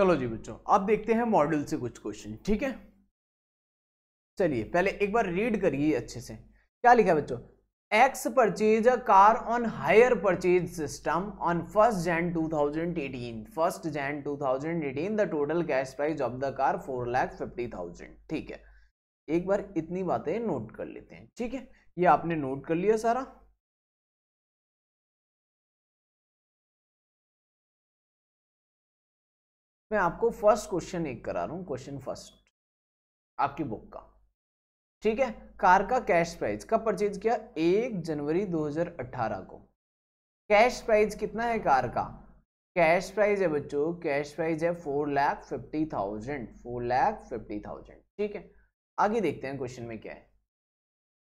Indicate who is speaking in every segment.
Speaker 1: चलो जी बच्चों अब देखते हैं मॉडल से कुछ क्वेश्चन ठीक है चलिए पहले एक बार रीड करिए अच्छे से क्या लिखा है बच्चों X purchase a car on hire purchase system on first Jan 2018 first Jan 2018 the total cash price of the car four lakh fifty thousand ठीक है एक बार इतनी बातें नोट कर लेते हैं ठीक है ये आपने नोट कर लिया सारा मैं आपको फर्स्ट क्वेश्चन एक करा रहा हूँ क्वेश्चन फर्स्ट आपकी बुक का ठीक है कार का कैश प्राइस कब परचेज किया एक जनवरी 2018 को कैश प्राइस कितना है कार का कैश प्राइस है बच्चों कैश प्राइस है four lakh fifty thousand four lakh fifty thousand ठीक है आगे देखते हैं क्वेश्चन में क्या है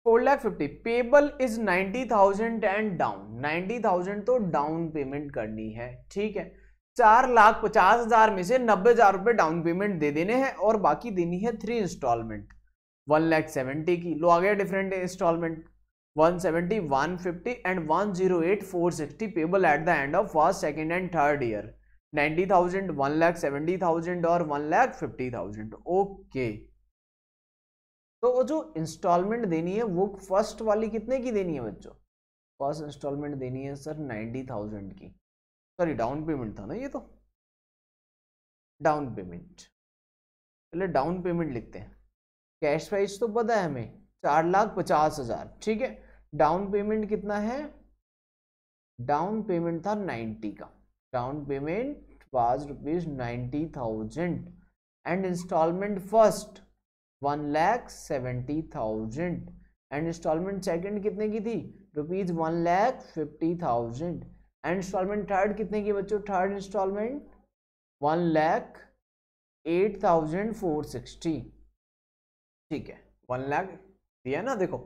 Speaker 1: four lakh fifty payable is ninety thousand and down ninety thousand तो डाउन पेमेंट करनी है ठीक है चार लाख पचास हजार में से नब्बे हजार रुपये डाउन पेमेंट दे देने हैं और बाकी देनी है three instalment one lakh seventy की लो आ गया different instalment one seventy one fifty and one zero eight four sixty payable at the end of first second and third year ninety thousand one lakh seventy thousand और one lakh fifty thousand okay तो वो जो instalment देनी है वो first वाली कितने की देनी है बच्चों फर्स्ट इंस्टॉलमेंट देनी है सर नाइन्टी थाउजेंड की सॉरी डाउन पेमेंट था ना ये तो डाउन पेमेंट पहले डाउन पेमेंट लिखते हैं कैश प्राइस तो पता है हमें चार लाख पचास हजार ठीक है डाउन पेमेंट कितना है डाउन पेमेंट था नाइन्टी का down payment was rupees ninety thousand and instalment first one lakh seventy thousand and instalment second कितने की थी rupees one lakh fifty thousand instalment third कितने की बच्चों third instalment one lakh eight thousand four sixty ठीक है वन लैख दिया ना देखो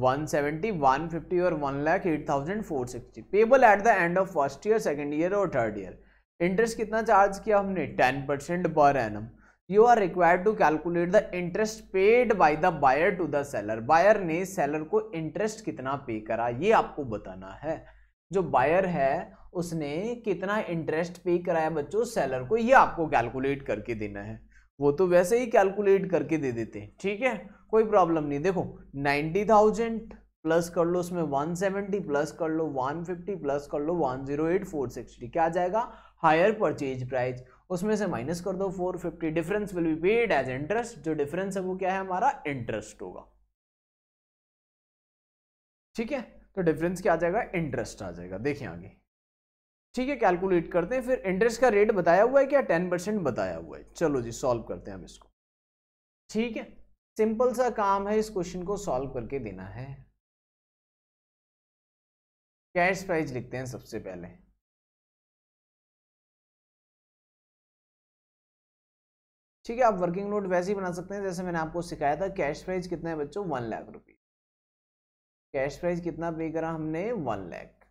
Speaker 1: वन सेवेंटी वन फिफ्टी और one lakh eight thousand four sixty payable at the end of first year second year और थर्ड ईयर इंटरेस्ट कितना चार्ज किया हमने ten percent per annum you are required to calculate the interest paid by the buyer to the seller buyer ने seller को interest कितना pay करा ये आपको बताना है जो बायर है उसने कितना इंटरेस्ट पे कराया बच्चों सेलर को ये आपको कैलकुलेट करके देना है वो तो वैसे ही कैलकुलेट करके दे देते हैं ठीक है कोई प्रॉब्लम नहीं देखो नाइन्टी थाउजेंड प्लस कर लो उसमें वन सेवेंटी प्लस कर लो वन फिफ्टी प्लस कर लो one zero eight four sixty क्या आ जाएगा हायर परचेज प्राइस उसमें से माइनस कर दो four fifty difference will be paid as interest जो डिफरेंस है वो क्या है हमारा इंटरेस्ट होगा ठीक है तो डिफरेंस क्या आ जाएगा इंटरेस्ट आ जाएगा देखें आगे ठीक है कैलकुलेट करते हैं फिर इंटरेस्ट का रेट बताया हुआ है क्या टेन परसेंट बताया हुआ है चलो जी सॉल्व करते हैं हम इसको ठीक है सिंपल सा काम है इस क्वेश्चन को सॉल्व करके देना है
Speaker 2: कैश प्राइस लिखते हैं सबसे पहले ठीक है आप वर्किंग नोट वैसे ही बना सकते हैं जैसे मैंने आपको सिखाया था कैश प्राइस कितना है बच्चों वन लाख रुपये कैश प्राइस कितना पे करा हमने वन लैख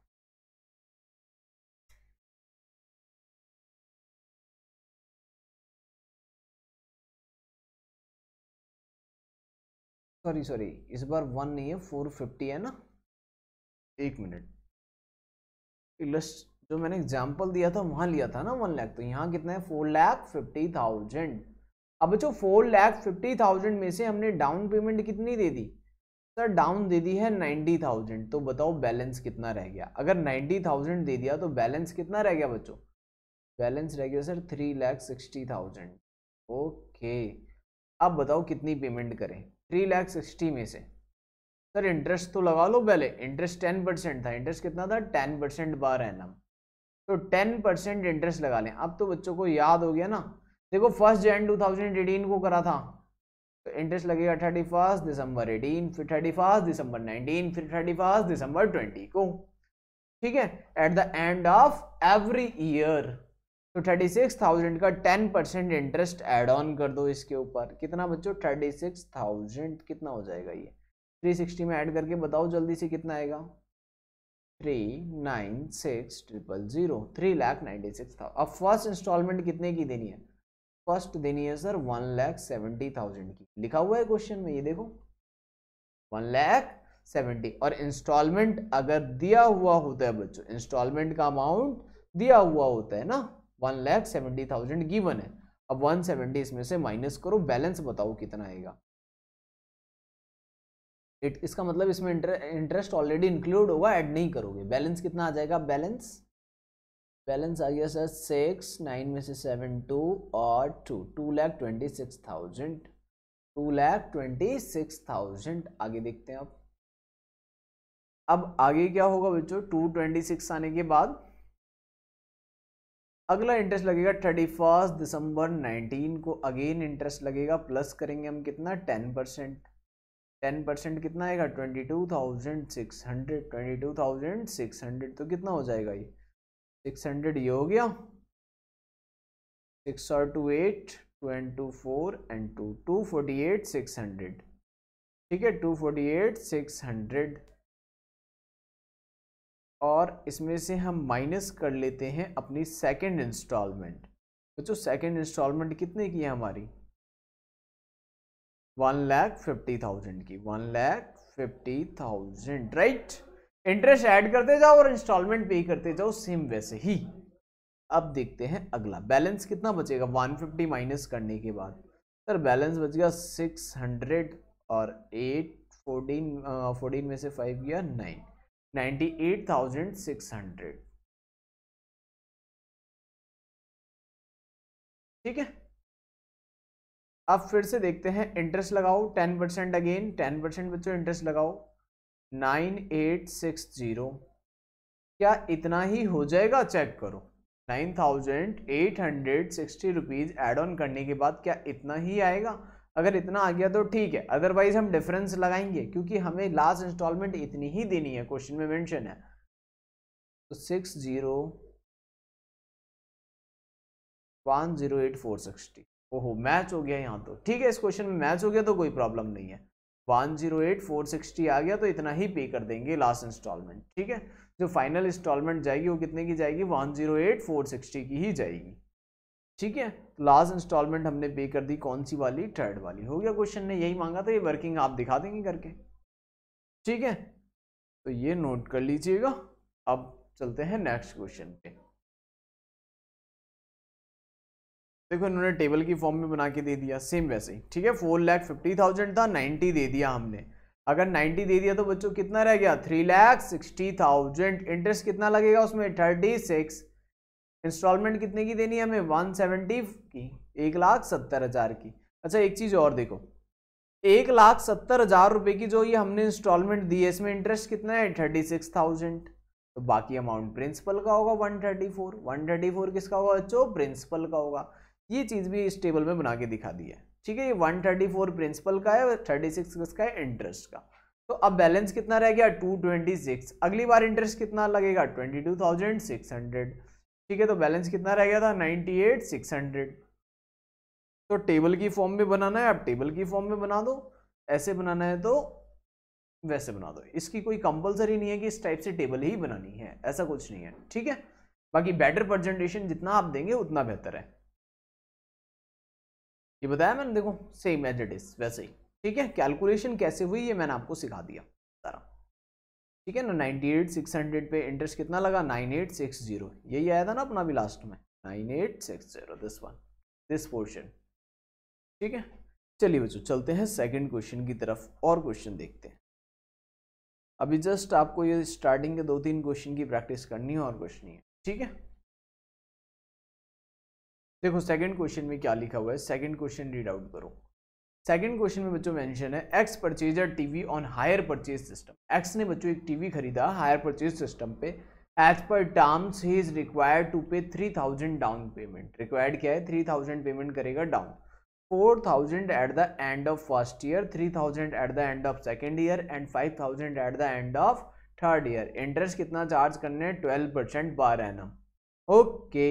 Speaker 1: सॉरी सॉरी इस बार वन नहीं है फोर फिफ्टी है ना एक मिनट इलस्ट जो मैंने एग्जाम्पल दिया था वहां लिया था ना वन लाख तो यहाँ कितना है फोर लाख फिफ्टी थाउजेंड अब जो फोर लाख फिफ्टी थाउजेंड में से हमने डाउन पेमेंट कितनी दे दी सर डाउन दे दी है नाइन्टी थाउजेंड तो बताओ बैलेंस कितना रह गया अगर नाइन्टी थाउजेंड दे दिया तो बैलेंस कितना रह गया बच्चों बैलेंस रह गया sir three lakh sixty thousand okay अब बताओ कितनी पेमेंट करें थ्री लैख सिक्सटी में से सर इंटरेस्ट तो लगा लो पहले इंटरेस्ट टेन परसेंट था इंटरेस्ट कितना था टेन परसेंट बार एनम तो टेन परसेंट इंटरेस्ट लगा लें अब तो बच्चों को याद हो गया ना देखो first Jan two thousand eighteen को करा था तो इंटरेस्ट लगेगा थर्टी फर्स्ट दिसंबर एटीन फिर थर्टी फर्स्ट दिसंबर नाइनटीन फिर थर्टी फर्स्ट दिसंबर ट्वेंटी को ठीक है at the end of every year तो थर्टी सिक्स थाउजेंड का ten percent interest add on कर दो इसके ऊपर कितना बच्चों थर्टी सिक्स थाउजेंड कितना हो जाएगा ये थ्री सिक्सटी में ऐड करके बताओ जल्दी से कितना आएगा three nine six triple zero three lakh ninety six था अब फर्स्ट इंस्टॉलमेंट कितने की देनी है फर्स्ट देनी है sir one lakh seventy thousand की लिखा हुआ है क्वेश्चन में ये देखो वन लैख सेवेंटी और इंस्टॉलमेंट अगर दिया हुआ होता है बच्चों इंस्टॉलमेंट का अमाउंट दिया हुआ होता है ना one lakh seventy thousand given है अब वन सेवेंटी इसमें से माइनस करो बैलेंस बताओ कितना आएगा इट इसका मतलब इसमें इंटरेस्ट ऑलरेडी इंक्लूड होगा ऐड नहीं करोगे बैलेंस कितना आ जाएगा बैलेंस बैलेंस आ गया सर सिक्स नाइन में से सेवन टू और two two lakh twenty six thousand two lakh twenty six thousand आगे देखते हैं आप अब आगे क्या होगा बच्चों टू ट्वेंटी सिक्स आने के बाद अगला इंटरेस्ट लगेगा थर्टी फर्स्ट दिसंबर नाइनटीन को अगेन इंटरेस्ट लगेगा प्लस करेंगे हम कितना टेन परसेंट टेन परसेंट कितना आएगा twenty two thousand six hundred twenty two thousand six hundred तो कितना हो जाएगा ये सिक्स हंड्रेड ये हो गया सिक्स और two eight two and two four and two two forty eight six hundred ठीक है two forty eight six hundred और इसमें से हम माइनस कर लेते हैं अपनी सेकंड इंस्टॉलमेंट बच्चों सेकंड इंस्टॉलमेंट कितने की है हमारी वन लैख फिफ्टी थाउजेंड की one lakh fifty thousand right interest add करते जाओ और इंस्टॉलमेंट पे करते जाओ सेम वैसे ही अब देखते हैं अगला बैलेंस कितना बचेगा 150 माइनस करने के बाद सर बैलेंस बच गया 600 और 8 14 14 में से 5 गया 9 98,600 ठीक है अब फिर से देखते हैं इंटरेस्ट लगाओ 10 परसेंट अगेन 10 परसेंट बच्चों इंटरेस्ट लगाओ नाइन एट सिक्स जीरो क्या इतना ही हो जाएगा चेक करो nine thousand eight hundred sixty rupees add on करने के बाद क्या इतना ही आएगा अगर इतना आ गया तो ठीक है अदरवाइज हम डिफरेंस लगाएंगे क्योंकि हमें लास्ट इंस्टॉलमेंट इतनी ही देनी है क्वेश्चन में मेंशन है तो six zero one zero eight four sixty ओहो मैच हो गया यहाँ तो ठीक है इस क्वेश्चन में मैच हो गया तो कोई प्रॉब्लम नहीं है one zero eight four sixty आ गया तो इतना ही पे कर देंगे लास्ट इंस्टॉलमेंट ठीक है जो फाइनल इंस्टॉलमेंट जाएगी वो कितने की जाएगी one zero eight four sixty की ही जाएगी ठीक है लास्ट तो इंस्टॉलमेंट हमने पे कर दी कौन सी वाली थर्ड वाली हो गया क्वेश्चन ने यही मांगा था ये वर्किंग आप दिखा देंगे करके ठीक है तो ये नोट कर लीजिएगा अब चलते हैं नेक्स्ट क्वेश्चन पे देखो इन्होंने टेबल की फॉर्म में बना के दे दिया सेम वैसे ही ठीक है फोर लैख फिफ्टी थाउजेंड था नाइन्टी दे दिया हमने अगर नाइन्टी दे दिया तो बच्चों कितना रह गया three lakh sixty thousand interest कितना लगेगा उसमें थर्टी सिक्स इंस्टॉलमेंट कितने की देनी है हमें वन सेवेंटी की एक लाख सत्तर हज़ार की अच्छा एक चीज़ और देखो एक लाख सत्तर हज़ार रुपये की जो ये हमने इंस्टॉलमेंट दी है इसमें इंटरेस्ट कितना है थर्टी सिक्स थाउजेंड तो बाकी अमाउंट प्रिंसिपल का होगा one thirty four one thirty four किसका होगा बच्चों प्रिंसिपल का होगा ये चीज़ भी इस टेबल में बना के दिखा दी है ठीक है ये 134 प्रिंसिपल का है और 36 किसका है इंटरेस्ट का तो अब बैलेंस कितना रह गया 226 अगली बार इंटरेस्ट कितना लगेगा 22,600 ठीक है तो बैलेंस कितना रह गया था 98,600 तो टेबल की फॉर्म में बनाना है आप टेबल की फॉर्म में बना दो ऐसे बनाना है तो वैसे बना दो इसकी कोई कंपलसरी नहीं है कि इस टाइप से टेबल ही बनानी है ऐसा कुछ नहीं है ठीक है बाकी बेटर प्रेजेंटेशन जितना आप देंगे उतना बेहतर है ये बताया मैंने देखो सेम एज इट इज वैसे ही ठीक है कैलकुलेशन कैसे हुई ये मैंने आपको सिखा दिया सारा ठीक है ना नाइन्टी एट सिक्स हंड्रेड पे इंटरेस्ट कितना लगा नाइन एट सिक्स जीरो यही आया था ना अपना भी लास्ट में nine eight six zero this one this portion ठीक है चलिए बच्चों चलते हैं सेकंड क्वेश्चन की तरफ और क्वेश्चन देखते हैं अभी जस्ट आपको ये स्टार्टिंग के दो तीन क्वेश्चन की प्रैक्टिस करनी है और कुछ नहीं है ठीक है देखो सेकंड क्वेश्चन में क्या लिखा हुआ है सेकंड क्वेश्चन रीड आउट करो सेकंड क्वेश्चन में बच्चों मेंशन है X purchase TV on hire purchase system X ने बच्चों एक टीवी खरीदा हायर परचेज सिस्टम पे as per terms he is required to pay three thousand down payment required क्या है थ्री थाउजेंड पेमेंट करेगा down four thousand at the end of first year three thousand at the end of second year and five thousand at the end of third year interest कितना charge करने twelve percent per annum okay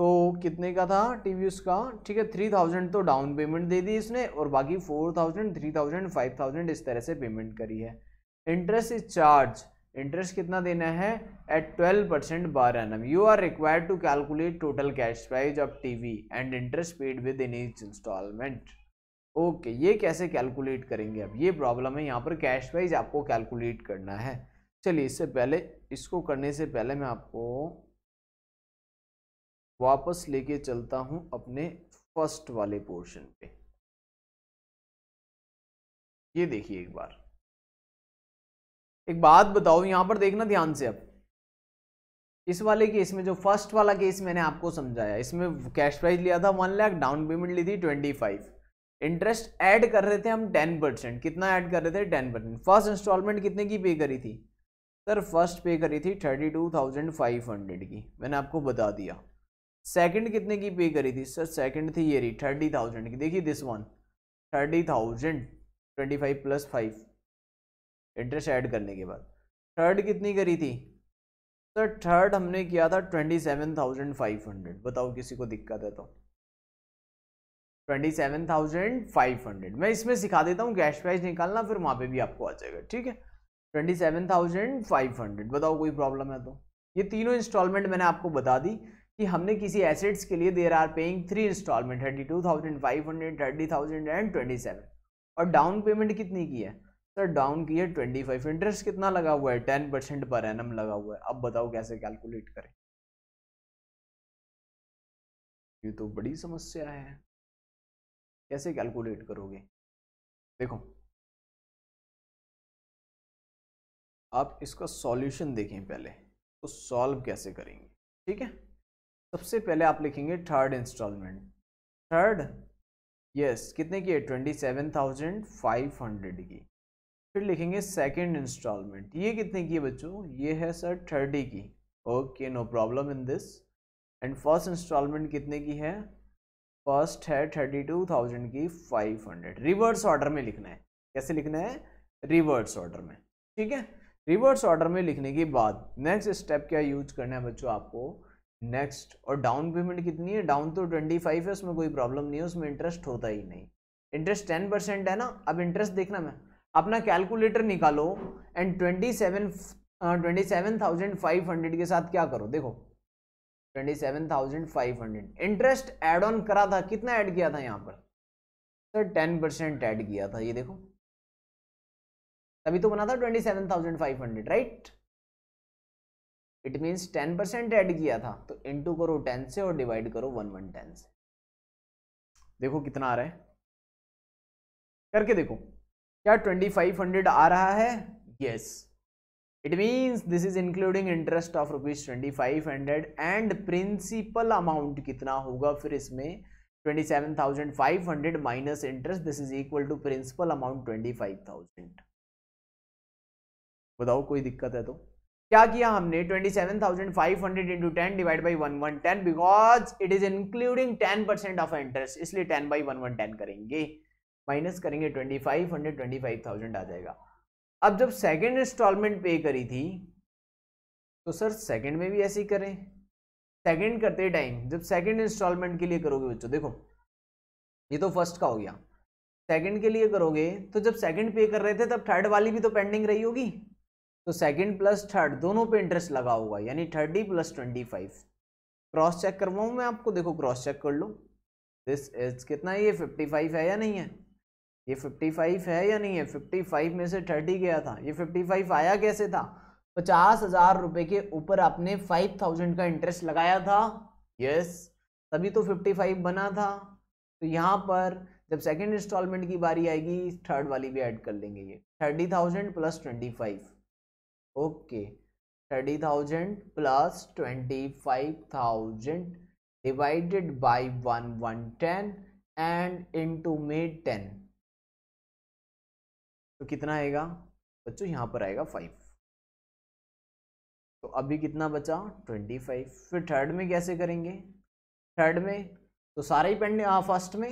Speaker 1: तो कितने का था T V उसका ठीक है three thousand तो डाउन पेमेंट दे दी इसने और बाकी four thousand three thousand five thousand इस तरह से पेमेंट करी है इंटरेस्ट इज चार्ज इंटरेस्ट कितना देना है at twelve percent per annum you are required to calculate total cash price of T V and interest paid within each instalment okay ये कैसे कैलकुलेट करेंगे अब ये प्रॉब्लम है यहाँ पर कैश प्राइज आपको कैलकुलेट करना है चलिए इससे पहले इसको करने से पहले मैं आपको वापस लेके चलता हूँ अपने फर्स्ट वाले पोर्शन पे ये देखिए एक बार एक बात बताओ यहाँ पर देखना ध्यान से अब इस वाले केस में जो फर्स्ट वाला केस मैंने आपको समझाया इसमें कैश प्राइस लिया था वन लाख डाउन पेमेंट ली थी ट्वेंटी फाइव इंटरेस्ट ऐड कर रहे थे हम टेन परसेंट कितना ऐड कर रहे थे टेन परसेंट फर्स्ट इंस्टॉलमेंट कितने की पे करी थी सर फर्स्ट पे करी थी thirty two thousand five hundred की मैंने आपको बता दिया सेकंड कितने की पे करी थी सर सेकंड थी ये रही थर्टी थाउजेंड की देखिए this one thirty thousand twenty five plus five interest add करने के बाद थर्ड कितनी करी थी सर थर्ड हमने किया था twenty seven thousand five hundred बताओ किसी को दिक्कत है तो twenty seven thousand five hundred मैं इसमें सिखा देता हूँ कैश प्राइस निकालना फिर वहाँ पे भी आपको आ जाएगा ठीक है twenty seven thousand five hundred बताओ कोई प्रॉब्लम है तो ये तीनों इंस्टॉलमेंट मैंने आपको बता दी कि हमने किसी एसेट्स के लिए there are paying three instalment thirty two thousand five hundred thirty thousand and twenty seven और डाउन पेमेंट कितनी की है सर डाउन की है ट्वेंटी फाइव इंटरेस्ट कितना लगा हुआ है टेन परसेंट पर एन लगा हुआ है अब बताओ कैसे कैलकुलेट करें
Speaker 2: ये तो बड़ी समस्या है कैसे कैलकुलेट करोगे देखो आप इसका सॉल्यूशन
Speaker 1: देखें पहले तो सॉल्व कैसे करेंगे ठीक है सबसे पहले आप लिखेंगे थर्ड इंस्टॉलमेंट थर्ड यस कितने की है twenty seven thousand five hundred की फिर लिखेंगे सेकंड इंस्टॉलमेंट ये कितने की है बच्चों ये है सर थर्टी की okay no problem in this and first instalment कितने की है फर्स्ट है थर्टी टू थाउजेंड की फाइव हंड्रेड रिवर्स ऑर्डर में लिखना है कैसे लिखना है रिवर्स ऑर्डर में ठीक है रिवर्स ऑर्डर में लिखने के बाद नेक्स्ट स्टेप क्या यूज करना है बच्चों आपको नेक्स्ट और डाउन पेमेंट कितनी है डाउन तो ट्वेंटी फाइव है उसमें कोई प्रॉब्लम नहीं है उसमें इंटरेस्ट होता ही नहीं इंटरेस्ट टेन परसेंट है ना अब इंटरेस्ट देखना मैं अपना कैलकुलेटर निकालो and twenty seven twenty seven thousand five hundred के साथ क्या करो देखो twenty seven thousand five hundred interest add on करा था कितना ऐड किया था यहाँ पर सर टेन परसेंट ऐड किया था ये देखो तभी तो बना था twenty seven thousand five hundred right it means ten percent add किया था तो इंटू करो टेन से और डिवाइड करो वन वन टेन से देखो कितना आ रहा है करके देखो क्या ट्वेंटी फाइव हंड्रेड आ रहा है yes it means this is including interest of rupees twenty five hundred and principal amount कितना होगा फिर इसमें twenty seven thousand five hundred minus interest this is equal to principal amount twenty five thousand बताओ कोई दिक्कत है तो क्या किया हमने 27,500 into ten divide by one one ten because it is including 10 percent of interest इसलिए 10 बाई वन वन टेन करेंगे माइनस करेंगे 2500 25,000 आ जाएगा अब जब सेकेंड इंस्टॉलमेंट पे करी थी तो सर सेकेंड में भी ऐसे ही करें सेकेंड करते टाइम जब सेकेंड इंस्टॉलमेंट के लिए करोगे बच्चों देखो ये तो फर्स्ट का हो गया सेकेंड के लिए करोगे तो जब सेकेंड पे कर रहे थे तब थर्ड वाली भी तो पेंडिंग रही होगी तो सेकंड प्लस थर्ड दोनों पे इंटरेस्ट लगा हुआ यानी thirty plus twenty five cross check करवाऊँ मैं आपको देखो क्रॉस चेक कर लूँ दिस इज कितना ये फिफ्टी फाइव है या नहीं है ये फिफ्टी फाइव है या नहीं है फिफ्टी फाइव में से थर्टी गया था ये फिफ्टी फाइव आया कैसे था पचास हजार रुपये के ऊपर आपने फाइव थाउजेंड का इंटरेस्ट लगाया था यस तभी तो फिफ्टी फाइव बना था तो यहाँ पर जब सेकेंड इंस्टॉलमेंट की बारी आएगी थर्ड वाली भी ऐड कर लेंगे ये thirty thousand plus twenty five okay thirty thousand plus twenty five thousand divided by one one ten and into में टेन तो कितना आएगा बच्चों यहाँ पर आएगा फाइव तो अभी कितना बचा ट्वेंटी फाइव फिर थर्ड में कैसे करेंगे थर्ड में तो सारे ही पेंडिंग हाँ फर्स्ट में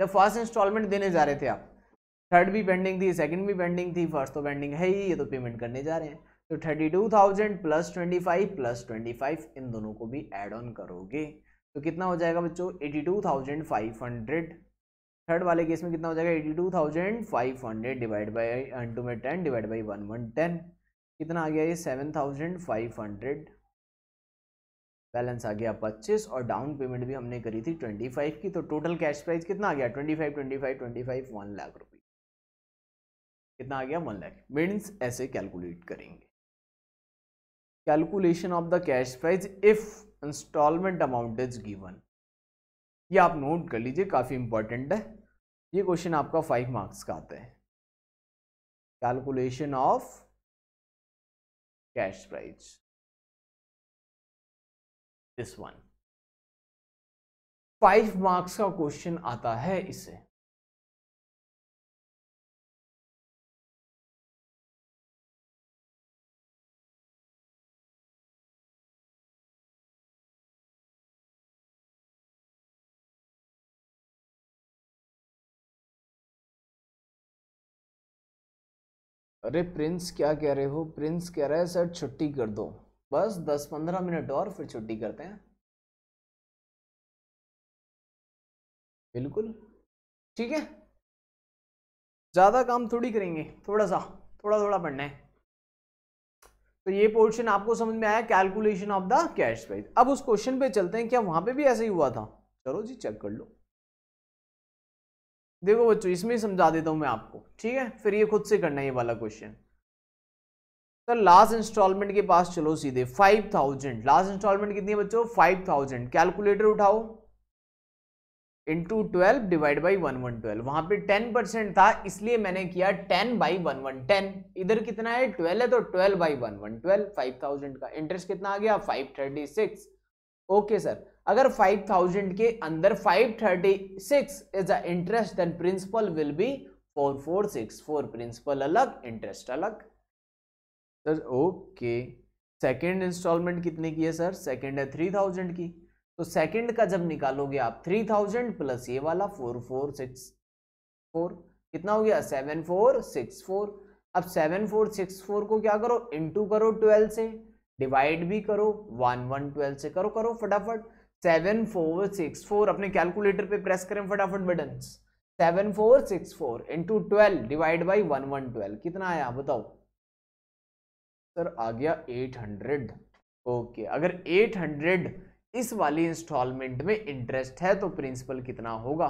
Speaker 1: जब फर्स्ट इंस्टॉलमेंट देने जा रहे थे आप थर्ड भी पेंडिंग थी सेकंड भी पेंडिंग थी फर्स्ट तो पेंडिंग है ही ये तो पेमेंट करने जा रहे हैं तो thirty two thousand plus twenty five plus twenty five इन दोनों को भी एड ऑन करोगे तो कितना हो जाएगा बच्चों eighty two thousand five hundred third वाले केस में कितना हो जाएगा eighty two thousand five hundred divide by two में ten divide by one one ten कितना आ गया ये seven thousand five hundred balance आ गया पच्चीस और डाउन पेमेंट भी हमने करी थी ट्वेंटी फाइव की तो टोटल कैश प्राइस कितना आ गया twenty five twenty five twenty five one lakh रुपये कितना आ गया वन लाख मीन्स ऐसे कैलकुलेट करेंगे calculation of the cash price if instalment amount is given ये आप नोट कर लीजिए काफ़ी इंपॉर्टेंट है ये क्वेश्चन आपका फाइव मार्क्स का आता है calculation of cash
Speaker 2: price this one five marks का क्वेश्चन आता है इसे
Speaker 1: अरे प्रिंस क्या कह रहे हो प्रिंस कह रहा है सर छुट्टी कर दो बस दस पंद्रह मिनट और फिर छुट्टी करते हैं
Speaker 2: बिल्कुल ठीक है
Speaker 1: ज़्यादा काम थोड़ी करेंगे थोड़ा सा थोड़ा थोड़ा पढ़ना है तो ये पोर्शन आपको समझ में आया calculation of the cash price अब उस क्वेश्चन पे चलते हैं क्या वहां पे भी ऐसा ही हुआ था चलो जी चेक कर लो देखो बच्चों इसमें समझा देता हूँ मैं आपको ठीक है फिर ये खुद से करना ये वाला क्वेश्चन सर लास्ट इंस्टॉलमेंट के पास चलो सीधे फाइव थाउजेंड लास्ट इंस्टॉलमेंट कितनी है बच्चों फाइव थाउजेंड कैलकुलेटर उठाओ into twelve divide by one one twelve वहां पर टेन परसेंट था इसलिए मैंने किया ten by one one ten इधर कितना है ट्वेल्व है तो twelve by one one twelve five thousand का इंटरेस्ट कितना आ गया five thirty six okay sir अगर 5000 के अंदर 536 is the interest then principal will be four principal अलग इंटरेस्ट अलग सर ओके सेकेंड इंस्टॉलमेंट कितने की है सर सेकेंड है 3000 की तो सेकेंड का जब निकालोगे आप 3000 प्लस ये वाला 4464 कितना हो गया 7464 अब 7464 को क्या करो इनटू करो 12 से डिवाइड भी करो वन वन ट्वेल्व से करो करो फटाफट सेवन फोर सिक्स फोर अपने कैलकुलेटर पे प्रेस करें फटाफट button seven four six four into twelve divide by one one twelve कितना आया बताओ सर आ गया एट हंड्रेड ओके अगर एट हंड्रेड इस वाली इंस्टॉलमेंट में इंटरेस्ट है तो प्रिंसिपल कितना होगा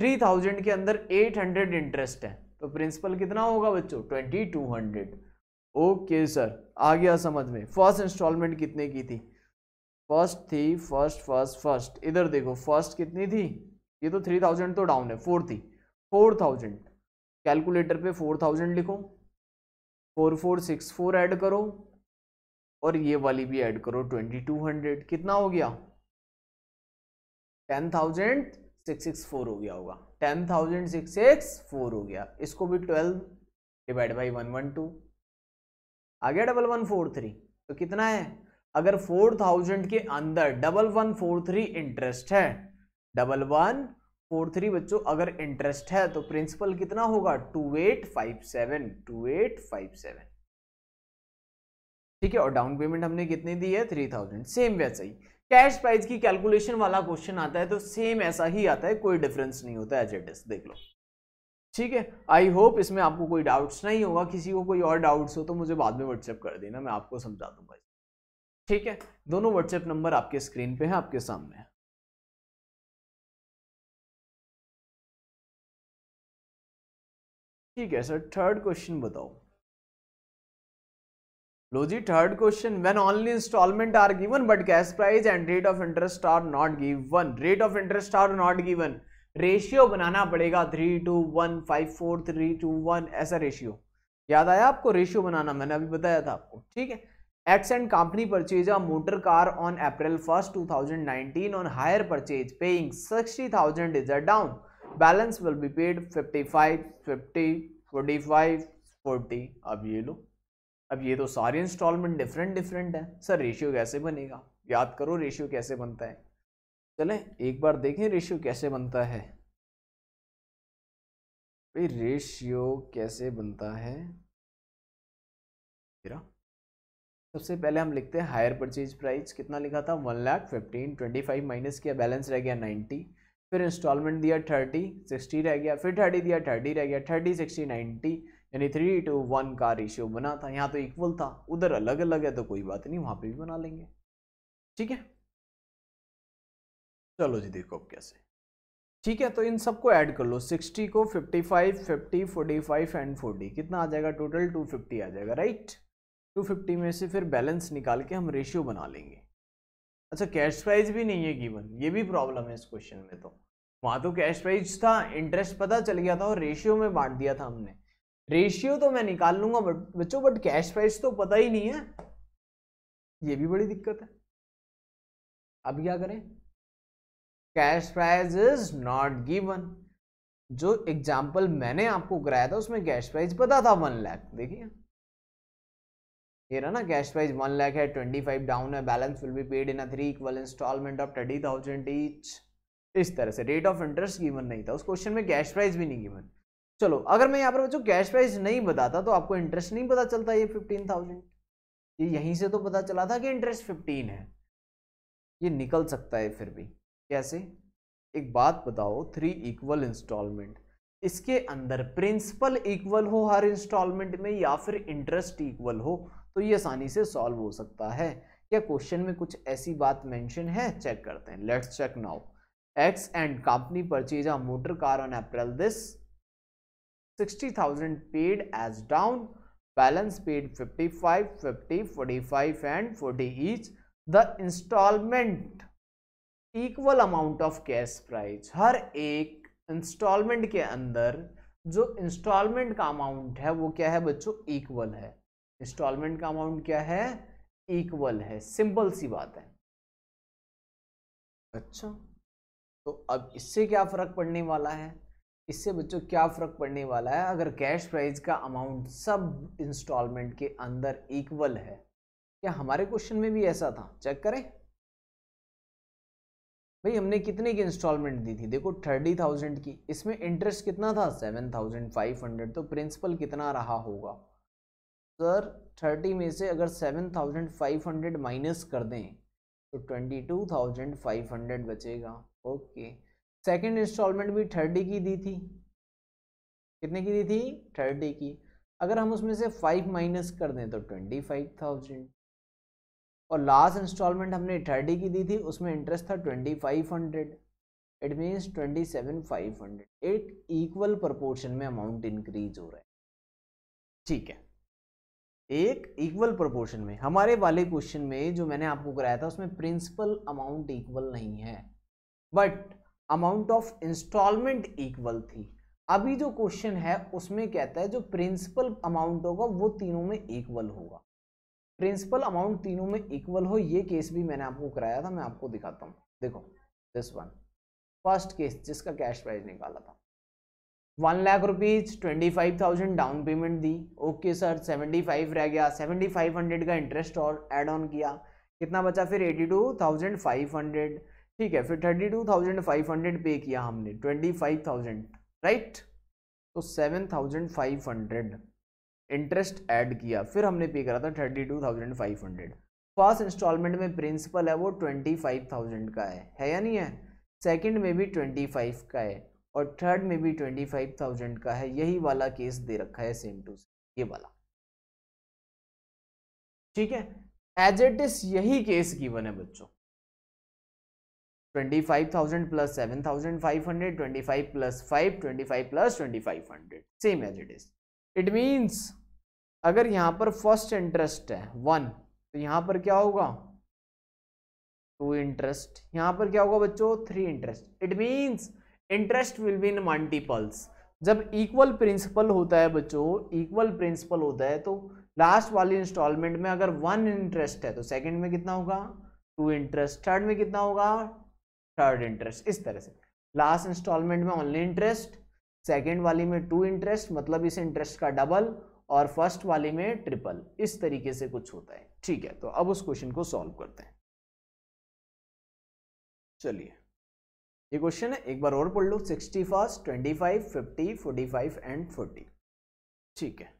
Speaker 1: थ्री थाउजेंड के अंदर एट हंड्रेड इंटरेस्ट है तो प्रिंसिपल कितना होगा बच्चों twenty two hundred okay sir आ गया समझ में फर्स्ट इंस्टॉलमेंट कितने की थी फर्स्ट थी फर्स्ट फर्स्ट फर्स्ट इधर देखो फर्स्ट कितनी थी ये तो थ्री थाउजेंड तो डाउन है फोर थी फोर थाउजेंड कैलकुलेटर पे फोर थाउजेंड लिखो four four six four add करो और ये वाली भी ऐड करो ट्वेंटी टू हंड्रेड कितना हो गया ten thousand six six four हो गया होगा ten thousand six six four हो गया इसको भी twelve divide by one one two आ गया डबल वन फोर थ्री तो कितना है अगर फोर थाउजेंड के अंदर double one four three interest है डबल वन फोर थ्री बच्चों अगर इंटरेस्ट है तो प्रिंसिपल कितना होगा two eight five seven two eight five seven ठीक है और डाउन पेमेंट हमने कितनी दी है थ्री थाउजेंड सेम वैसा ही कैश प्राइस की कैलकुलेशन वाला क्वेश्चन आता है तो सेम ऐसा ही आता है कोई डिफरेंस नहीं होता है एज इट इज देख लो ठीक है आई होप इसमें आपको कोई डाउट्स नहीं होगा किसी को कोई और डाउट्स हो तो मुझे बाद में व्हाट्सएप कर देना मैं आपको समझा दूंगा ठीक है दोनों व्हाट्सएप नंबर आपके स्क्रीन पे हैं आपके सामने है ठीक है सर थर्ड क्वेश्चन बताओ लो जी third question when only instalment are given but cash price and rate of interest are not given rate of interest are not given ratio बनाना पड़ेगा three two one five four three two one ऐसा ratio याद आया आपको ratio बनाना मैंने अभी बताया था आपको ठीक है X and company purchase a motor car on April first 2019 on hire purchase paying sixty thousand is a down balance will be paid fifty five fifty forty five forty अब ये लो अब ये तो सारे इंस्टॉलमेंट डिफरेंट डिफरेंट है sir ratio कैसे बनेगा याद करो रेशियो कैसे बनता है चलें एक बार देखें रेशियो कैसे बनता है भाई रेशियो कैसे बनता है सबसे पहले हम लिखते हैं हायर परचेज प्राइस कितना लिखा था one lakh fifteen twenty five minus किया बैलेंस रह गया नाइन्टी फिर इंस्टॉलमेंट दिया थर्टी सिक्सटी रह गया फिर थर्टी दिया थर्टी रह गया थर्टी सिक्सटी नाइन्टी यानी थ्री टू वन का रेशियो बना था यहाँ तो इक्वल था उधर अलग अलग है तो कोई बात नहीं वहाँ पे भी बना लेंगे ठीक है चलो जी देखो अब कैसे ठीक है तो इन सबको ऐड कर लो 60 को 55, 50, 45 एंड 40 कितना आ जाएगा टोटल 250 आ जाएगा राइट 250 में से फिर बैलेंस निकाल के हम रेशियो बना लेंगे अच्छा कैश प्राइज भी नहीं है गिवन ये भी प्रॉब्लम है इस क्वेश्चन में तो वहाँ तो कैश प्राइज था इंटरेस्ट पता चल गया था और रेशियो में बांट दिया था हमने रेशियो तो मैं निकाल लूंगा बट बच्चों बट कैश प्राइस तो पता ही नहीं है ये भी बड़ी दिक्कत है अब क्या करें cash price is not given जो एग्जाम्पल मैंने आपको कराया था उसमें कैश प्राइज पता था वन लैख देखिए ये रहा ना कैश प्राइज वन लैख है ट्वेंटी फाइव डाउन है balance will be paid in three equal instalment of thirty thousand each इस तरह से रेट ऑफ इंटरेस्ट गिवन नहीं था उस क्वेश्चन में कैश प्राइज भी नहीं गिवन चलो अगर मैं यहाँ पर बच्चों कैश प्राइज नहीं बताता तो आपको इंटरेस्ट नहीं पता चलता ये फिफ्टीन थाउजेंड ये यहीं से तो पता चला था कि इंटरेस्ट फिफ्टीन है ये निकल सकता है फिर भी कैसे एक बात बताओ थ्री इक्वल इंस्टॉलमेंट इसके अंदर प्रिंसिपल इक्वल हो हर इंस्टॉलमेंट में या फिर इंटरेस्ट इक्वल हो तो ये आसानी से सॉल्व हो सकता है क्या क्वेश्चन में कुछ ऐसी बात मेंशन है चेक करते हैं let's check now X and company purchase motor car on April this sixty thousand paid as down balance paid fifty five fifty forty five and forty each the instalment equal amount of cash price हर एक instalment के अंदर जो instalment का amount है वो क्या है बच्चों इक्वल है इंस्टॉलमेंट का अमाउंट क्या है इक्वल है सिंपल सी बात है अच्छा तो अब इससे क्या फ़र्क पड़ने वाला है इससे बच्चों क्या फ़र्क पड़ने वाला है अगर कैश प्राइस का अमाउंट सब इंस्टॉलमेंट के अंदर इक्वल है क्या हमारे क्वेश्चन में भी ऐसा था चेक करें भाई हमने कितने की इंस्टॉलमेंट दी थी देखो थर्टी थाउजेंड की इसमें इंटरेस्ट कितना था सेवन थाउजेंड फाइव हंड्रेड तो प्रिंसिपल कितना रहा होगा सर थर्टी में से अगर seven thousand five hundred minus कर दें तो twenty two thousand five hundred बचेगा ओके सेकेंड इंस्टॉलमेंट भी थर्टी की दी थी कितने की दी थी थर्टी की अगर हम उसमें से फाइव माइनस कर दें तो ट्वेंटी फाइव थाउजेंड और लास्ट इंस्टॉलमेंट हमने थर्टी की दी थी उसमें इंटरेस्ट था twenty five hundred it means twenty seven five hundred एक इक्वल प्रपोर्शन में अमाउंट इंक्रीज हो रहा है ठीक है एक इक्वल प्रपोर्शन में हमारे वाले क्वेश्चन में जो मैंने आपको कराया था उसमें प्रिंसिपल अमाउंट इक्वल नहीं है but amount of installment equal थी अभी जो क्वेश्चन है उसमें कहता है जो प्रिंसिपल अमाउंट होगा वो तीनों में इक्वल होगा प्रिंसिपल अमाउंट तीनों में इक्वल हो ये केस भी मैंने आपको कराया था मैं आपको दिखाता हूँ देखो दिस वन फर्स्ट केस जिसका कैश प्राइस निकाला था one lakh rupees twenty five thousand down payment दी ओके सर सेवेंटी फाइव रह गया सेवेंटी फाइव हंड्रेड का इंटरेस्ट और एड ऑन किया कितना बचा फिर eighty two thousand five hundred ठीक है फिर thirty two thousand five hundred pay किया हमने ट्वेंटी फाइव थाउजेंड राइट तो seven thousand five hundred interest add किया फिर हमने पे करा था thirty two thousand five hundred first installment में प्रिंसिपल है वो ट्वेंटी फाइव थाउजेंड का है है या नहीं है सेकंड में भी ट्वेंटी फाइव का है और थर्ड में भी ट्वेंटी फाइव थाउजेंड का है यही वाला केस दे रखा है सेम टू सेम ये वाला ठीक है एज इट इज यही केस गिवन है बच्चों twenty five thousand plus seven thousand five hundred twenty five plus five twenty five plus twenty five hundred same as it is it means अगर यहां पर फर्स्ट इंटरेस्ट है one तो यहां पर क्या होगा टू इंटरेस्ट यहां पर क्या होगा बच्चों three interest it mean interest will be in multiples जब इक्वल प्रिंसिपल होता है बच्चों इक्वल प्रिंसिपल होता है तो लास्ट वाली इंस्टॉलमेंट में अगर वन इंटरेस्ट है तो सेकंड में कितना होगा टू इंटरेस्ट थर्ड में कितना होगा थर्ड इंटरेस्ट इस तरह से लास्ट इंस्टॉलमेंट में ओनली इंटरेस्ट सेकेंड वाली में टू इंटरेस्ट मतलब इस इंटरेस्ट का डबल और फर्स्ट वाले में ट्रिपल इस तरीके से कुछ होता है ठीक है तो अब उस क्वेश्चन को सॉल्व करते हैं चलिए ये क्वेश्चन है एक बार और पढ़ लो sixty first twenty five fifty forty five and forty ठीक है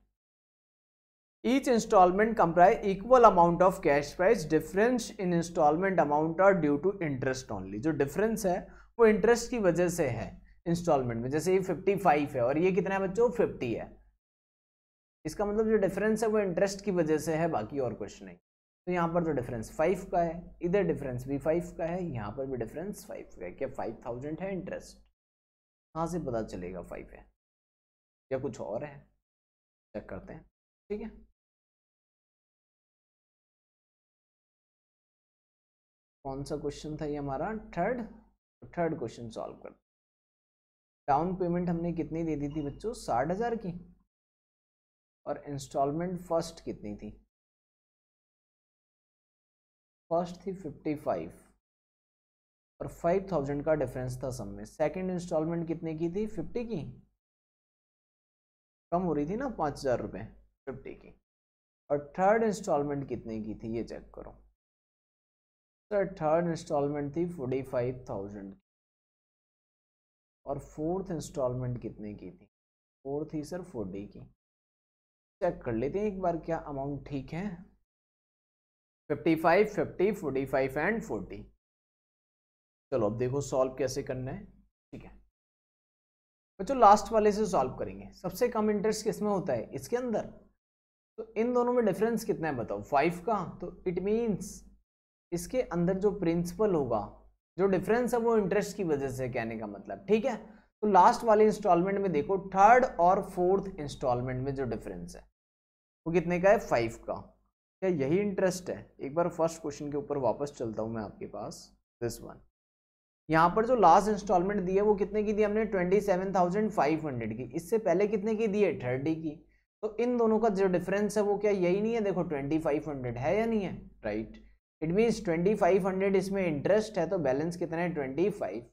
Speaker 1: each installment comprise equal amount of cash price difference in installment amount are due to interest only जो डिफरेंस है वो इंटरेस्ट की वजह से है इंस्टॉलमेंट में जैसे ये फाइव है और ये कितना है बच्चों फिफ्टी है इसका मतलब जो डिफरेंस है वो इंटरेस्ट की वजह से है बाकी और कुछ नहीं तो यहाँ पर तो डिफरेंस फाइव का है इधर डिफरेंस भी फाइव का है यहाँ पर भी डिफरेंस फाइव का है क्या फाइव थाउजेंड है इंटरेस्ट कहाँ से पता चलेगा फाइव है या कुछ और
Speaker 2: है चेक करते हैं ठीक है
Speaker 1: कौन सा क्वेश्चन था ये हमारा थर्ड थर्ड क्वेश्चन सॉल्व कर डाउन पेमेंट हमने कितनी दे दी थी बच्चों साठ हज़ार की
Speaker 2: और इंस्टॉलमेंट फर्स्ट कितनी थी
Speaker 1: फर्स्ट थी फिफ्टी फाइव और फाइव थाउजेंड का डिफरेंस था सब में सेकेंड इंस्टॉलमेंट कितने की थी फिफ्टी की कम हो रही थी ना पाँच हज़ार रुपये फिफ्टी की और थर्ड इंस्टॉलमेंट कितने की थी ये चेक करो सर थर्ड इंस्टॉलमेंट थी फोर्टी फाइव थाउजेंड और फोर्थ इंस्टॉलमेंट कितने की थी फोर्थ थी सर फोर्टी की चेक कर लेते हैं एक बार क्या अमाउंट ठीक है fifty five fifty forty five and forty चलो अब देखो सॉल्व कैसे करना है ठीक है बच्चों लास्ट वाले से सॉल्व करेंगे सबसे कम इंटरेस्ट किस में होता है इसके अंदर तो इन दोनों में डिफरेंस कितना है बताओ फाइव का तो इट मीन्स इसके अंदर जो प्रिंसिपल होगा जो डिफरेंस है वो इंटरेस्ट की वजह से कहने का मतलब ठीक है तो लास्ट वाले इंस्टॉलमेंट में देखो थर्ड और फोर्थ इंस्टॉलमेंट में जो डिफरेंस है वो कितने का है फाइव का क्या यही इंटरेस्ट है एक बार फर्स्ट क्वेश्चन के ऊपर वापस चलता हूँ मैं आपके पास दिस वन यहाँ पर जो लास्ट इंस्टॉलमेंट दी है वो कितने की दी हमने twenty seven thousand five hundred की इससे पहले कितने की दी है थर्टी की तो इन दोनों का जो डिफरेंस है वो क्या यही नहीं है देखो ट्वेंटी फाइव हंड्रेड है या नहीं है right it means twenty five hundred इसमें इंटरेस्ट है तो बैलेंस कितना है ट्वेंटी फाइव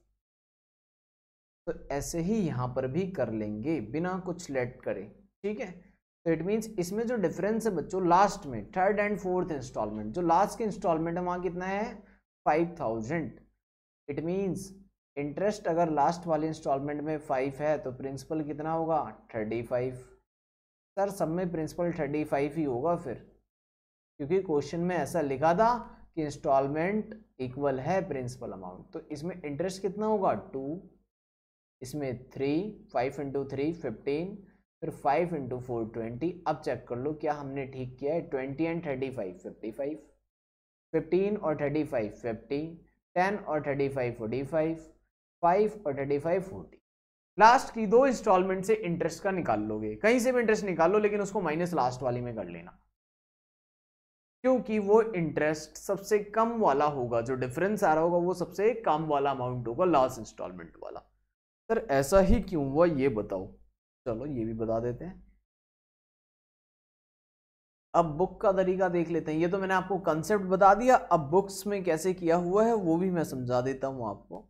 Speaker 1: तो ऐसे ही यहाँ पर भी कर लेंगे बिना कुछ लेट करे ठीक है तो इट मीन्स इसमें जो डिफरेंस है बच्चों लास्ट में थर्ड एंड फोर्थ इंस्टॉलमेंट जो लास्ट के इंस्टॉलमेंट है वहाँ कितना है five thousand it means interest अगर लास्ट वाले इंस्टॉलमेंट में फाइव है तो प्रिंसिपल कितना होगा थर्टी फाइव सर सब में प्रिंसिपल थर्टी फाइव ही होगा फिर क्योंकि क्वेश्चन में ऐसा लिखा था कि इंस्टॉलमेंट इक्वल है प्रिंसिपल अमाउंट तो इसमें इंटरेस्ट कितना होगा टू इसमें three five into three fifteen फिर फाइव इंटू फोर ट्वेंटी अब चेक कर लो क्या हमने ठीक किया है twenty and thirty five fifty five fifteen और थर्टी फाइव फिफ्टी टेन और thirty five forty five five और थर्टी फाइव फोर्टी लास्ट की दो इंस्टॉलमेंट से इंटरेस्ट का निकाल लोगे कहीं से भी इंटरेस्ट निकाल लो लेकिन उसको माइनस लास्ट वाली में कर लेना क्योंकि वो इंटरेस्ट सबसे कम वाला होगा जो डिफरेंस आ रहा होगा वो सबसे कम वाला अमाउंट होगा लास्ट इंस्टॉलमेंट वाला सर ऐसा ही क्यों हुआ ये बताओ चलो ये भी बता देते हैं अब बुक का तरीका देख लेते हैं ये तो मैंने आपको कंसेप्ट बता दिया अब बुक्स में कैसे किया हुआ है वो भी मैं समझा देता हूँ आपको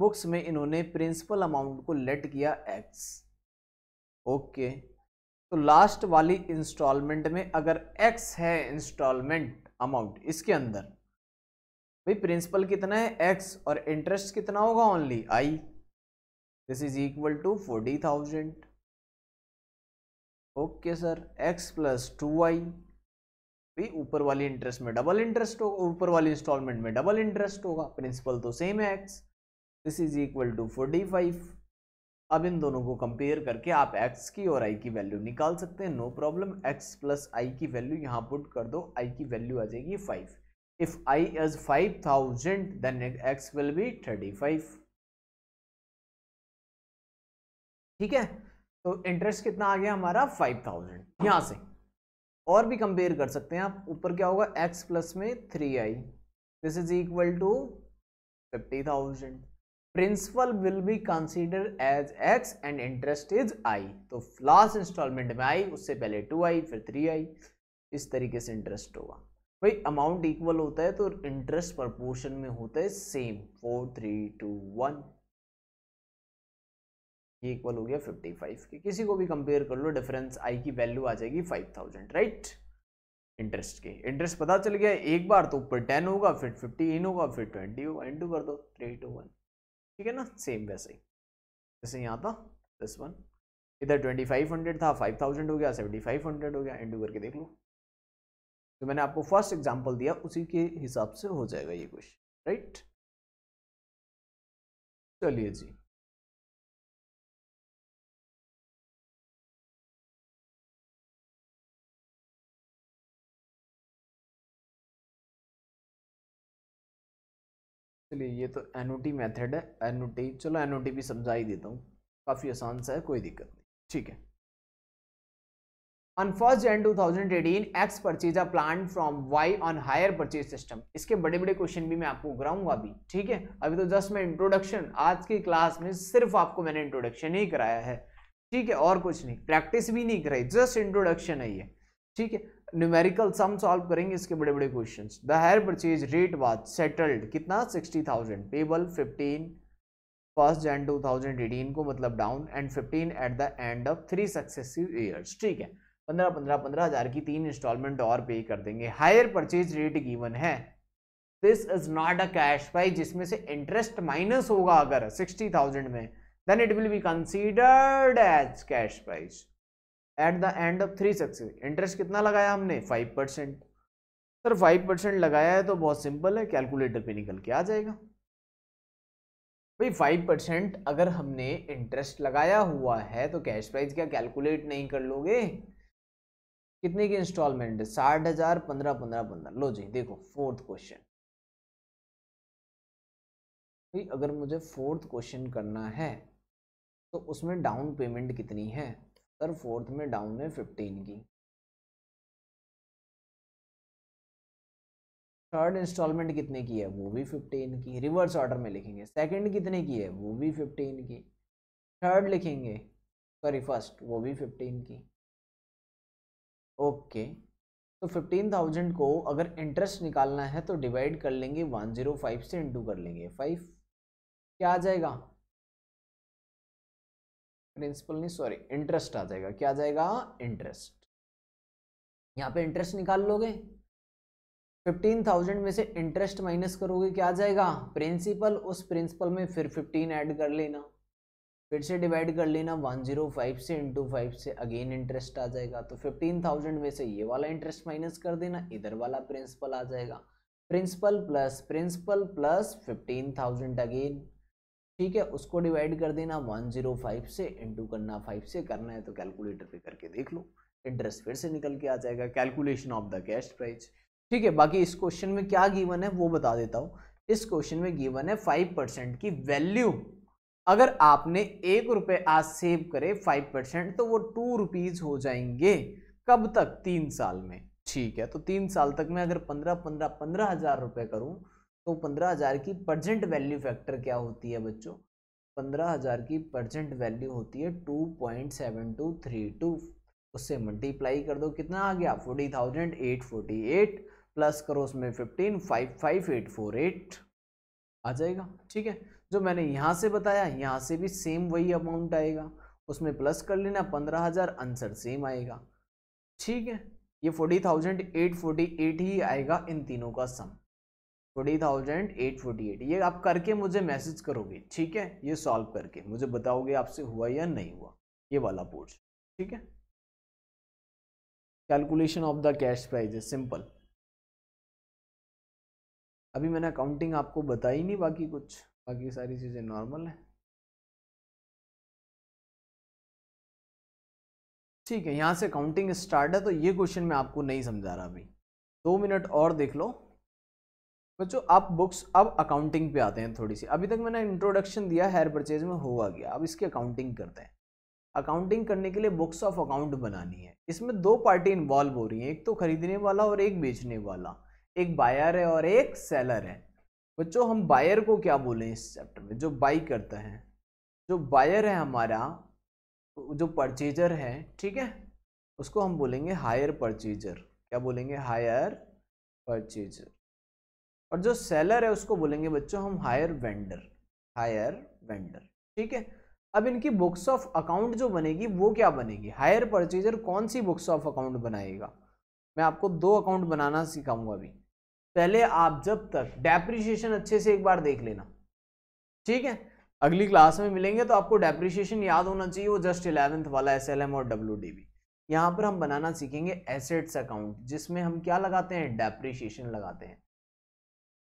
Speaker 1: बुक्स में इन्होंने प्रिंसिपल अमाउंट को लेट किया एक्स ओके तो लास्ट वाली इंस्टॉलमेंट में अगर एक्स है इंस्टॉलमेंट अमाउंट इसके अंदर भाई प्रिंसिपल कितना है एक्स और इंटरेस्ट कितना होगा only I this is equal to forty thousand okay sir x plus two y भी ऊपर वाली इंटरेस्ट में डबल इंटरेस्ट होगा ऊपर वाली इंस्टॉलमेंट में डबल इंटरेस्ट होगा प्रिंसिपल तो सेम है x this is equal to forty five अब इन दोनों को कंपेयर करके आप x की और i की वैल्यू निकाल सकते हैं no problem x plus I की वैल्यू यहाँ पुट कर दो i की वैल्यू आ जाएगी five if i is five thousand then x will be thirty five ठीक है तो इंटरेस्ट कितना आ गया हमारा फाइव थाउजेंड यहाँ से और भी कंपेयर कर सकते हैं आप ऊपर क्या होगा एक्स प्लस में three I this is equal to fifty thousand principal will be consider as x and interest is I तो लास्ट इंस्टॉलमेंट में आई उससे पहले टू आई फिर थ्री आई इस तरीके से इंटरेस्ट होगा भाई अमाउंट इक्वल होता है तो इंटरेस्ट प्रपोर्शन में होता है same four three two one ये इक्वल हो गया 55 के किसी को भी कंपेयर कर लो डिफरेंस आई की वैल्यू आ जाएगी 5000 राइट इंटरेस्ट के इंटरेस्ट पता चल गया एक बार तो ऊपर 10 होगा फिर 15 होगा फिर 20 होगा इंटू कर दो थ्री टू वन ठीक है ना सेम वैसे ही जैसे यहाँ था दिस वन इधर 2500 था 5000 हो गया 7500 हो गया इंटू करके देख लो तो मैंने आपको फर्स्ट एग्जाम्पल दिया उसी के हिसाब से हो जाएगा ये कुछ राइट चलिए जी चलिए ये तो एनओटी मेथड है एनओटी चलो एनओटी भी समझा ही देता हूँ काफ़ी आसान सा है कोई दिक्कत नहीं ठीक है on first Jan two thousand eighteen x purchase a plan from y on hire purchase system इसके बड़े बड़े क्वेश्चन भी मैं आपको उगराऊंगा अभी ठीक है अभी तो जस्ट मैं इंट्रोडक्शन आज की क्लास में सिर्फ आपको मैंने इंट्रोडक्शन ही कराया है ठीक है और कुछ नहीं प्रैक्टिस भी नहीं कराई जस्ट इंट्रोडक्शन है ये ठीक है न्यूमेरिकल सम सॉल्व करेंगे इसके बड़े बड़े question the hire purchase rate was settled कितना sixty thousand payable fifteen first Jan two thousand eighteen को मतलब down and fifteen at the end of three successive years ठीक है पंद्रह पंद्रह पंद्रह हज़ार की तीन इंस्टॉलमेंट और पे कर देंगे हायर परचेज रेट गिवन है this is not a cash price जिसमें से इंटरेस्ट माइनस होगा अगर सिक्सटी थाउजेंड में then it will be considered as cash price at the end of three success interest कितना लगाया हमने five percent sir five percent लगाया है तो बहुत सिंपल है कैलकुलेटर पे निकल के आ जाएगा भाई फाइव परसेंट अगर हमने इंटरेस्ट लगाया हुआ है तो कैश प्राइस क्या कैलकुलेट नहीं कर लोगे कितने की इंस्टॉलमेंट है साठ हजार पंद्रह पंद्रह पंद्रह लो जी देखो फोर्थ क्वेश्चन भाई अगर मुझे फोर्थ क्वेश्चन करना है तो उसमें डाउन पेमेंट कितनी है सर फोर्थ में
Speaker 2: डाउन है फिफ्टीन की
Speaker 1: थर्ड इंस्टॉलमेंट कितने की है वो भी फिफ्टीन की रिवर्स ऑर्डर में लिखेंगे सेकंड कितने की है वो भी फिफ्टीन की थर्ड लिखेंगे सॉरी फर्स्ट वो भी फिफ्टीन की ओके तो फिफ्टीन थाउजेंड को अगर इंटरेस्ट निकालना है तो डिवाइड कर लेंगे वन जीरो फाइव से इंटू कर लेंगे फाइव क्या आ जाएगा प्रिंसिपल नहीं सॉरी इंटरेस्ट आ जाएगा क्या आ जाएगा इंटरेस्ट यहाँ पे इंटरेस्ट निकाल लोगे फिफ्टीन थाउजेंड में से इंटरेस्ट माइनस करोगे क्या आ जाएगा प्रिंसिपल उस प्रिंसिपल में फिर फिफ्टीन ऐड कर लेना फिर से डिवाइड कर लेना वन जीरो फाइव से इंटू फाइव से अगेन इंटरेस्ट आ जाएगा तो फिफ्टीन थाउजेंड में से ये वाला इंटरेस्ट माइनस कर देना इधर वाला प्रिंसिपल आ जाएगा principal plus principal plus fifteen thousand again ठीक है उसको डिवाइड कर देना 105 से इंटू करना 5 से करना है तो कैलकुलेटर पे करके देख लो इंटरेस्ट फिर से निकल के आ जाएगा calculation of the cash price ठीक है बाकी इस क्वेश्चन में क्या गिवन है वो बता देता हूँ इस क्वेश्चन में गिवन है फाइव परसेंट की वैल्यू अगर आपने एक रुपये आज सेव करे फाइव परसेंट तो वो टू रुपीज़ हो जाएंगे कब तक तीन साल में ठीक है तो तीन साल तक मैं अगर पंद्रह पंद्रह पंद्रह हज़ार रुपये करूँ तो पंद्रह हज़ार की प्रजेंट वैल्यू फैक्टर क्या होती है बच्चों पंद्रह हज़ार की प्रजेंट वैल्यू होती है two point seven two three two उससे मल्टीप्लाई कर दो कितना आ गया forty thousand eight forty eight plus करो उसमें fifteen five five eight four eight आ जाएगा ठीक है जो मैंने यहाँ से बताया यहाँ से भी सेम वही अमाउंट आएगा उसमें प्लस कर लेना पंद्रह हज़ार आंसर सेम आएगा ठीक है ये forty thousand eight forty eight ही आएगा इन तीनों का sum forty thousand eight forty eight ये आप करके मुझे मैसेज करोगे ठीक है ये सॉल्व करके मुझे बताओगे आपसे हुआ या नहीं हुआ ये वाला पोर्शन ठीक है calculation of the cash price simple अभी मैंने अकाउंटिंग आपको बताई नहीं बाकी कुछ बाकी सारी चीज़ें नॉर्मल
Speaker 2: है ठीक है
Speaker 1: यहाँ से काउंटिंग स्टार्ट है तो ये क्वेश्चन मैं आपको नहीं समझा रहा अभी दो मिनट और देख लो बच्चों आप बुक्स अब अकाउंटिंग पे आते हैं थोड़ी सी अभी तक मैंने इंट्रोडक्शन दिया हायर परचेज में हुआ गया अब इसकी अकाउंटिंग करते हैं अकाउंटिंग करने के लिए बुक्स ऑफ अकाउंट बनानी है इसमें दो पार्टी इन्वॉल्व हो रही है एक तो खरीदने वाला और एक बेचने वाला एक बायर है और एक सेलर है बच्चों हम बायर को क्या बोलें इस चैप्टर में जो बाई करता है जो बायर है हमारा जो परचेजर है ठीक है उसको हम बोलेंगे हायर परचेजर क्या बोलेंगे हायर परचेजर और जो सेलर है उसको बोलेंगे बच्चों हम हायर वेंडर हायर वेंडर ठीक है अब इनकी बुक्स ऑफ अकाउंट जो बनेगी वो क्या बनेगी हायर परचेजर कौन सी बुक्स ऑफ अकाउंट बनाएगा मैं आपको दो अकाउंट बनाना सिखाऊंगा अभी पहले आप जब तक डेप्रिशिएशन अच्छे से एक बार देख लेना ठीक है अगली क्लास में मिलेंगे तो आपको डेप्रिशिएशन याद होना चाहिए वो जस्ट इलेवेंथ वाला एस और डब्ल्यू डी बी यहाँ पर हम बनाना सीखेंगे एसेट्स अकाउंट जिसमें हम क्या लगाते हैं डेप्रिशिएशन लगाते हैं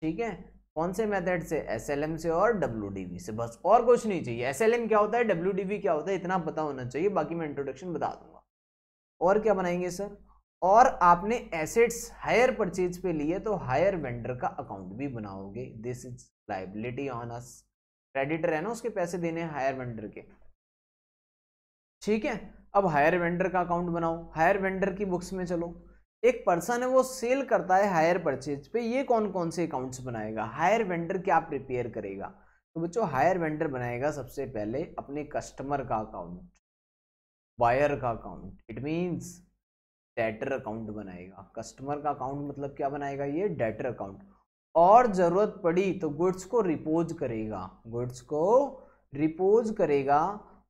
Speaker 1: ठीक है कौन से मेथड से एसएलएम से और डब्ल्यू से बस और कुछ नहीं चाहिए एसएलएम क्या होता है डब्ल्यू क्या होता है इतना पता होना चाहिए बाकी मैं इंट्रोडक्शन बता दूंगा और क्या बनाएंगे सर और आपने एसेट्स हायर परचेज पे लिए तो हायर वेंडर का अकाउंट भी बनाओगे this is liability on us creditor है ना उसके पैसे देने हायर वेंडर के ठीक है अब हायर वेंडर का अकाउंट बनाओ हायर वेंडर की बुक्स में चलो एक पर्सन है वो सेल करता है हायर परचेज पे ये कौन कौन से अकाउंट्स बनाएगा हायर वेंडर क्या प्रिपेयर करेगा तो बच्चों हायर वेंडर बनाएगा सबसे पहले अपने कस्टमर का अकाउंट बायर का account it means debtor account बनाएगा कस्टमर का अकाउंट मतलब क्या बनाएगा ये डेटर अकाउंट और ज़रूरत पड़ी तो गुड्स को रिपोज करेगा गुड्स को रिपोज करेगा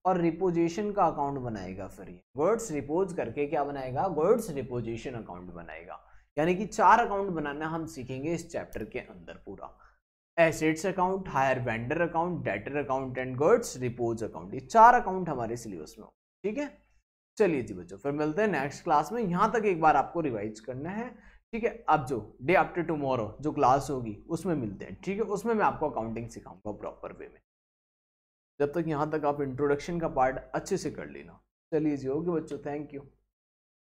Speaker 1: और रिपोजिशन का अकाउंट बनाएगा फिर ये वर्ड्स रिपोज करके क्या बनाएगा वर्ड्स रिपोजिशन अकाउंट बनाएगा यानी कि चार अकाउंट बनाना हम सीखेंगे इस चैप्टर के अंदर पूरा assets account hire vendor account debtor account and goods repose account ये चार अकाउंट हमारे सिलेबस में ठीक है चलिए जी बच्चों फिर मिलते हैं नेक्स्ट क्लास में यहाँ तक एक बार आपको रिवाइज करना है ठीक है अब जो डे आफ्टर टुमारो जो क्लास होगी उसमें मिलते हैं ठीक है उसमें मैं आपको अकाउंटिंग सिखाऊंगा प्रॉपर वे में जब तक यहाँ तक आप इंट्रोडक्शन का पार्ट अच्छे से कर लेना चलिए जी ओके बच्चों थैंक
Speaker 2: यू